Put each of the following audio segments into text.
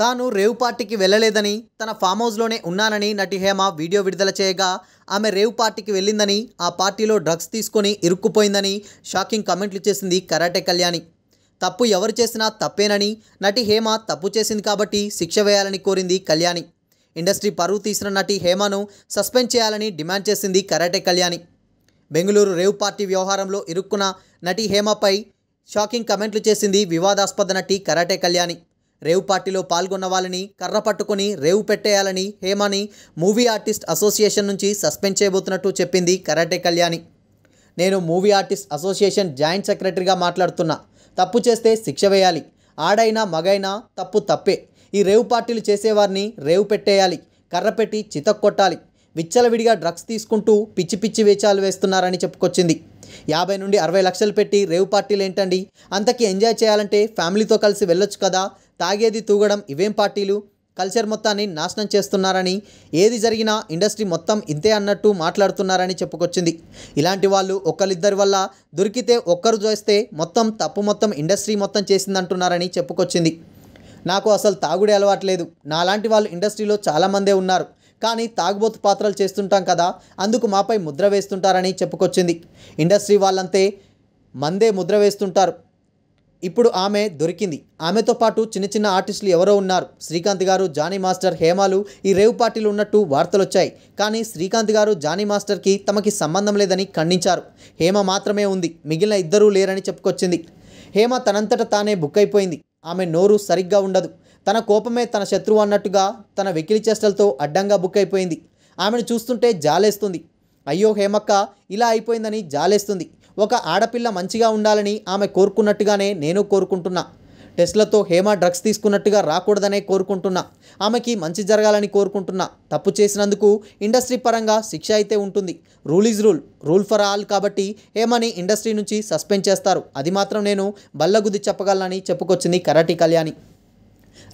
తాను రేవ్ పార్టీకి వెళ్ళలేదని తన ఫామ్ హౌస్లోనే ఉన్నానని నటి హేమ వీడియో విడుదల చేయగా ఆమె రేవ్ పార్టీకి వెళ్ళిందని ఆ పార్టీలో డ్రగ్స్ తీసుకొని ఇరుక్కుపోయిందని షాకింగ్ కమెంట్లు చేసింది కరాటే కళ్యాణి తప్పు ఎవరు చేసినా తప్పేనని నటి హేమ తప్పు చేసింది కాబట్టి శిక్ష వేయాలని కోరింది కళ్యాణి ఇండస్ట్రీ పరువు తీసిన నటి హేమను సస్పెండ్ చేయాలని డిమాండ్ చేసింది karate Kalyani Bengaluru rave party వ్యవహారంలో ఇరుక్కున్న నటి హేమపై షాకింగ్ కమెంట్లు చేసింది వివాదాస్పద నటి కరాటే కళ్యాణి రేవ్ పార్టీలో పాల్గొన్న వాళ్ళని కర్ర పట్టుకుని రేవ్ పెట్టేయాలని హేమని మూవీ ఆర్టిస్ట్ అసోసియేషన్ నుంచి సస్పెండ్ చేయబోతున్నట్టు చెప్పింది కరాటే కళ్యాణి నేను మూవీ ఆర్టిస్ట్ అసోసియేషన్ జాయింట్ సెక్రటరీగా మాట్లాడుతున్నా తప్పు చేస్తే శిక్ష వేయాలి ఆడైనా మగైనా తప్పు తప్పే ఈ రేవ్ పార్టీలు చేసేవారిని రేవ్ పెట్టేయాలి కర్ర పెట్టి చితక్కొట్టాలి విచ్చలవిడిగా డ్రగ్స్ తీసుకుంటూ పిచ్చి పిచ్చి వేచాలు వేస్తున్నారని చెప్పుకొచ్చింది యాభై నుండి అరవై లక్షలు పెట్టి రేవ్ పార్టీలు ఏంటండి అంతకి ఎంజాయ్ చేయాలంటే ఫ్యామిలీతో కలిసి వెళ్ళొచ్చు కదా తాగేది తూగడం ఇవేం పార్టీలు కల్చర్ మొత్తాన్ని నాశనం చేస్తున్నారని ఏది జరిగినా ఇండస్ట్రీ మొత్తం ఇంతే అన్నట్టు మాట్లాడుతున్నారని చెప్పుకొచ్చింది ఇలాంటి వాళ్ళు ఒకరిద్దరి వల్ల దొరికితే ఒక్కరు చేస్తే మొత్తం తప్పు మొత్తం ఇండస్ట్రీ మొత్తం చేసిందంటున్నారని చెప్పుకొచ్చింది నాకు అసలు తాగుడే అలవాట్లేదు నాలాంటి వాళ్ళు ఇండస్ట్రీలో చాలామందే ఉన్నారు కానీ తాగుబోతు పాత్రలు చేస్తుంటాం కదా అందుకు మాపై ముద్ర వేస్తుంటారని చెప్పుకొచ్చింది ఇండస్ట్రీ వాళ్ళంతే మందే ముద్ర వేస్తుంటారు ఇప్పుడు ఆమె దొరికింది ఆమెతో పాటు చిన్న చిన్న ఆర్టిస్టులు ఎవరో ఉన్నారు శ్రీకాంత్ గారు జానీ మాస్టర్ హేమాలు ఈ రేవ్ పార్టీలు ఉన్నట్టు వార్తలు వచ్చాయి కానీ శ్రీకాంత్ గారు జానీ మాస్టర్కి తమకి సంబంధం లేదని ఖండించారు హేమ మాత్రమే ఉంది మిగిలిన ఇద్దరూ లేరని చెప్పుకొచ్చింది హేమ తనంతట తానే బుక్ అయిపోయింది ఆమె నోరు సరిగ్గా ఉండదు తన కోపమే తన శత్రువు అన్నట్టుగా తన వెకిలి చేష్టలతో అడ్డంగా బుక్ అయిపోయింది ఆమెను చూస్తుంటే జాలేస్తుంది అయ్యో హేమక్క ఇలా అయిపోయిందని జాలేస్తుంది ఒక ఆడపిల్ల మంచిగా ఉండాలని ఆమె కోరుకున్నట్టుగానే నేను కోరుకుంటున్నా టెస్ట్లతో హేమ డ్రగ్స్ తీసుకున్నట్టుగా రాకూడదనే కోరుకుంటున్నా ఆమెకి మంచి జరగాలని కోరుకుంటున్నా తప్పు చేసినందుకు ఇండస్ట్రీ పరంగా శిక్ష అయితే ఉంటుంది rule is rule rule for all కాబట్టి హేమని ఇండస్ట్రీ నుంచి సస్పెండ్ చేస్తారు అది మాత్రం నేను బల్లగుద్ది చెప్పగలనని చెప్పుకొచ్చింది కరాటి కళ్యాణి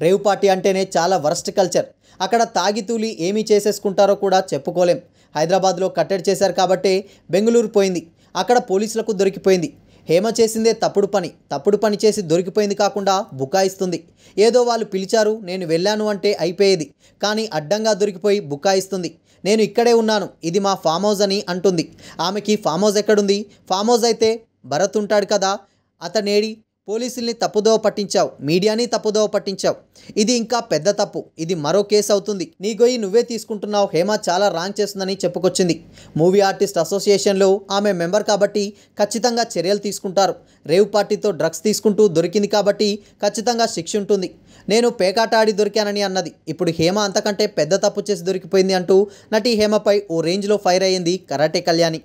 రేవ్ పార్టీ అంటేనే చాలా వరస్ట్ కల్చర్ అక్కడ తాగితూలి ఏమి చేసేసుకుంటారో కూడా చెప్పుకోలేం హైదరాబాద్లో కట్టడి చేశారు కాబట్టి బెంగళూరు పోయింది అక్కడ పోలీసులకు దొరికిపోయింది హేమ చేసిందే తప్పుడు పని తప్పుడు పని చేసి దొరికిపోయింది కాకుండా బుకాయిస్తుంది ఏదో వాళ్ళు పిలిచారు నేను వెళ్ళాను అంటే అయిపోయేది కానీ అడ్డంగా దొరికిపోయి బుకాయిస్తుంది నేను ఇక్కడే ఉన్నాను ఇది మా ఫామ్ హౌస్ అని అంటుంది ఆమెకి ఫామ్ హౌస్ ఎక్కడుంది ఫామ్ హౌస్ అయితే భరత్ ఉంటాడు కదా అతనేడి పోలీసుల్ని తప్పుదోవ పట్టించావు మీడియాని తప్పుదోవ పట్టించావు ఇది ఇంకా పెద్ద తప్పు ఇది మరో కేసు అవుతుంది నీ గొయ్యి నువ్వే తీసుకుంటున్నావు హేమ చాలా రాంగ్ చేస్తుందని చెప్పుకొచ్చింది మూవీ ఆర్టిస్ట్ అసోసియేషన్లో ఆమె మెంబర్ కాబట్టి ఖచ్చితంగా చర్యలు తీసుకుంటారు రేవ్ పార్టీతో డ్రగ్స్ తీసుకుంటూ దొరికింది కాబట్టి ఖచ్చితంగా శిక్ష ఉంటుంది నేను పేకాట ఆడి దొరికానని అన్నది ఇప్పుడు హేమ అంతకంటే పెద్ద తప్పు చేసి దొరికిపోయింది అంటూ నటి హేమపై ఓ రేంజ్లో ఫైర్ అయ్యింది కరాటే కళ్యాణి